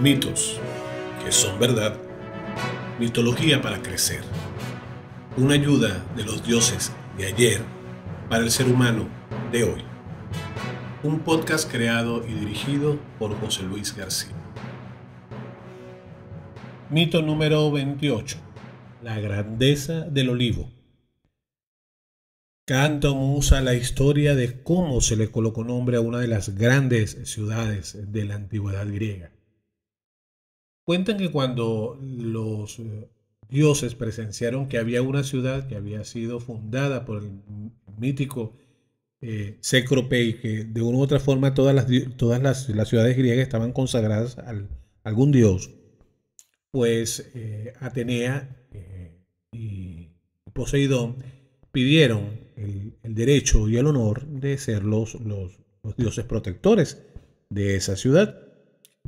Mitos, que son verdad. Mitología para crecer. Una ayuda de los dioses de ayer para el ser humano de hoy. Un podcast creado y dirigido por José Luis García. Mito número 28. La grandeza del olivo. Canto musa la historia de cómo se le colocó nombre a una de las grandes ciudades de la antigüedad griega. Cuentan que cuando los eh, dioses presenciaron que había una ciudad que había sido fundada por el mítico eh, y que de una u otra forma todas las, todas las, ciudades griegas estaban consagradas a algún dios, pues eh, Atenea eh, y Poseidón pidieron el, derecho y el honor de ser los, los dioses protectores de esa ciudad.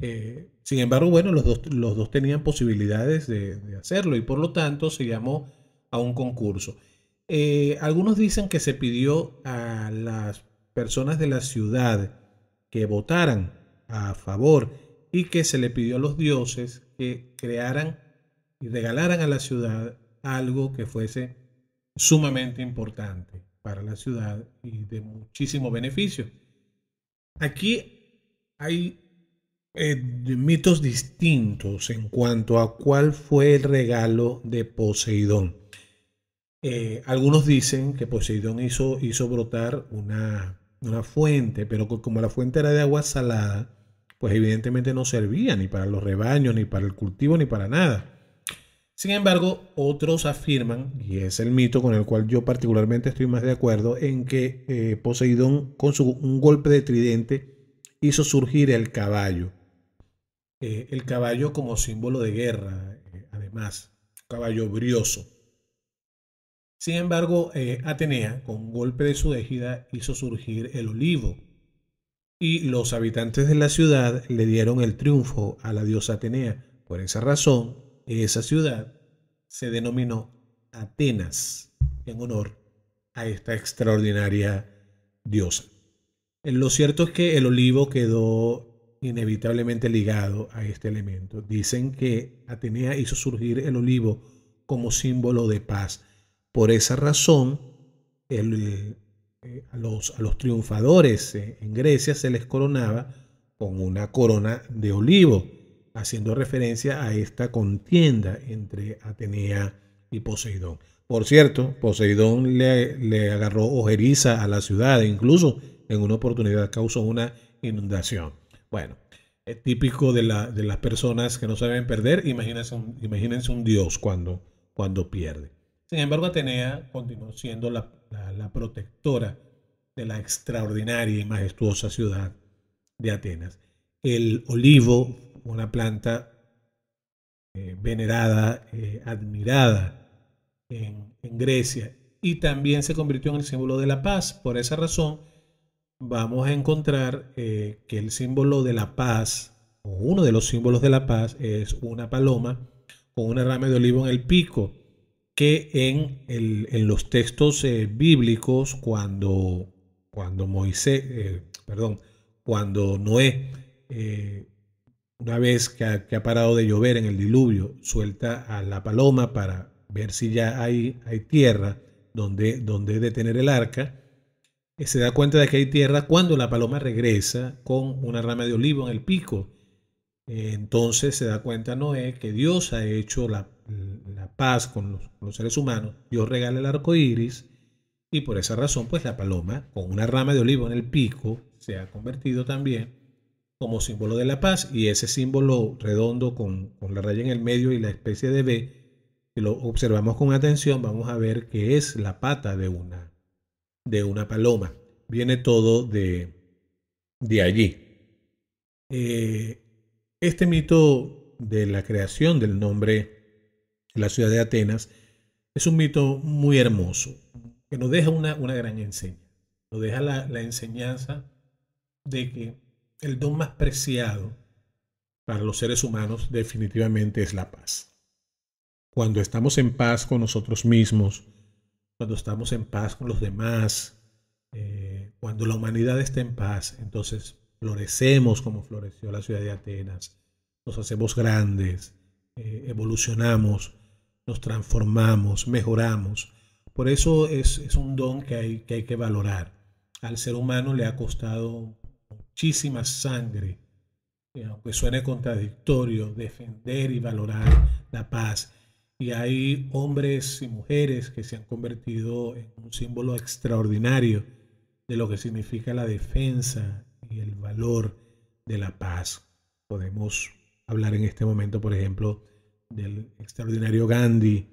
Eh, sin embargo, bueno, los dos, los dos tenían posibilidades de, hacerlo y por lo tanto se llamó a un concurso. Eh, algunos dicen que se pidió a las personas de la ciudad que votaran a favor y que se le pidió a los dioses que crearan y regalaran a la ciudad algo que fuese sumamente importante para la ciudad y de muchísimo beneficio. Aquí hay eh, mitos distintos en cuanto a cuál fue el regalo de Poseidón. Eh, algunos dicen que Poseidón hizo, hizo brotar una, fuente, pero como la fuente era de agua salada, pues evidentemente no servía ni para los rebaños, ni para el cultivo, ni para nada. Sin embargo, otros afirman, y es el mito con el cual yo particularmente estoy más de acuerdo, en que eh, Poseidón con su, un golpe de tridente hizo surgir el caballo. Eh, el caballo como símbolo de guerra, eh, además, caballo brioso. Sin embargo, eh, Atenea, con un golpe de su égida, hizo surgir el olivo, y los habitantes de la ciudad le dieron el triunfo a la diosa Atenea. Por esa razón, esa ciudad se denominó Atenas, en honor a esta extraordinaria diosa. Lo cierto es que el olivo quedó inevitablemente ligado a este elemento. Dicen que Atenea hizo surgir el olivo como símbolo de paz. Por esa razón, eh, a, los, a, los, triunfadores eh, en Grecia se les coronaba con una corona de olivo, haciendo referencia a esta contienda entre Atenea y Poseidón. Por cierto, Poseidón le, le agarró ojeriza a la ciudad, e incluso en una oportunidad causó una inundación. Bueno, es típico de, las personas que no saben perder. Imagínense un, dios cuando, pierde. Sin embargo, Atenea continuó siendo la, protectora de la extraordinaria y majestuosa ciudad de Atenas. El olivo, una planta eh, venerada, eh, admirada en Grecia, y también se convirtió en el símbolo de la paz. Por esa razón, vamos a encontrar eh, que el símbolo de la paz, o uno de los símbolos de la paz, es una paloma con una rama de olivo en el pico, que en, los textos eh, bíblicos, cuando, cuando Moisés, eh, perdón, cuando Noé, una vez que ha, que ha, parado de llover en el diluvio, suelta a la paloma para ver si ya hay, hay tierra donde, donde detener el arca, se da cuenta de que hay tierra cuando la paloma regresa con una rama de olivo en el pico. Entonces se da cuenta Noé que Dios ha hecho la, paz con los, seres humanos, Dios regala el arco iris y por esa razón pues la paloma con una rama de olivo en el pico se ha convertido también como símbolo de la paz y ese símbolo redondo con, con la raya en el medio y la especie de B, si lo observamos con atención vamos a ver que es la pata de una de una paloma. Viene todo de, de allí. Eh, este mito de la creación del nombre de la ciudad de Atenas es un mito muy hermoso, que nos deja una, gran enseñanza. Nos deja la enseñanza de que el don más preciado para los seres humanos definitivamente es la paz. Cuando estamos en paz con nosotros mismos, cuando estamos en paz con los demás, eh, cuando la humanidad está en paz, entonces florecemos como floreció la ciudad de Atenas, nos hacemos grandes, eh, evolucionamos, nos transformamos, mejoramos. Por eso es, un don que hay, que hay que valorar. Al ser humano le ha costado muchísima sangre, eh, aunque suene contradictorio, defender y valorar la paz y hay hombres y mujeres que se han convertido en un símbolo extraordinario de lo que significa la defensa y el valor de la paz. Podemos hablar en este momento, por ejemplo, del extraordinario Gandhi,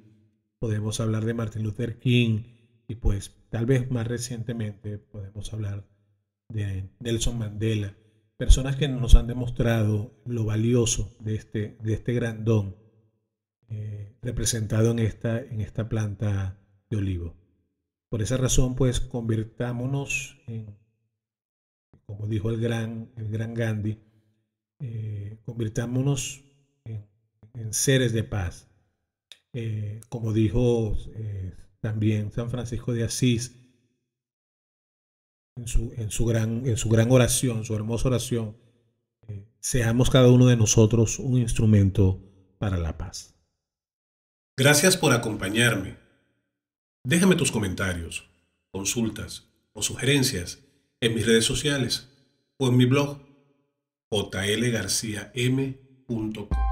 podemos hablar de Martin Luther King y pues tal vez más recientemente podemos hablar de Nelson Mandela, personas que nos han demostrado lo valioso de este, de este gran don representado en esta, en esta planta de olivo. Por esa razón, pues, convirtámonos en, como dijo el gran, el gran Gandhi, eh, convirtámonos en, seres de paz. Eh, como dijo eh, también San Francisco de Asís en su, gran, en su gran oración, su hermosa oración, seamos cada uno de nosotros un instrumento para la paz. Gracias por acompañarme. Déjame tus comentarios, consultas o sugerencias en mis redes sociales o en mi blog jlgarciam.com.